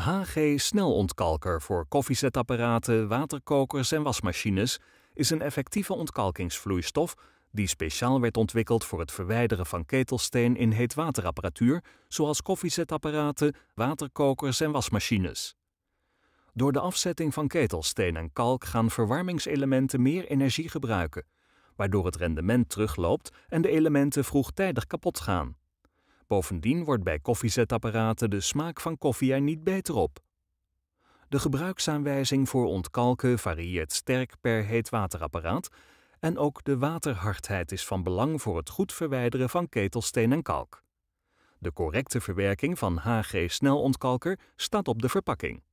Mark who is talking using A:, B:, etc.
A: HG snelontkalker voor koffiezetapparaten, waterkokers en wasmachines is een effectieve ontkalkingsvloeistof die speciaal werd ontwikkeld voor het verwijderen van ketelsteen in heetwaterapparatuur, zoals koffiezetapparaten, waterkokers en wasmachines. Door de afzetting van ketelsteen en kalk gaan verwarmingselementen meer energie gebruiken, waardoor het rendement terugloopt en de elementen vroegtijdig kapot gaan. Bovendien wordt bij koffiezetapparaten de smaak van koffie er niet beter op. De gebruiksaanwijzing voor ontkalken varieert sterk per heetwaterapparaat en ook de waterhardheid is van belang voor het goed verwijderen van ketelsteen en kalk. De correcte verwerking van HG snelontkalker staat op de verpakking.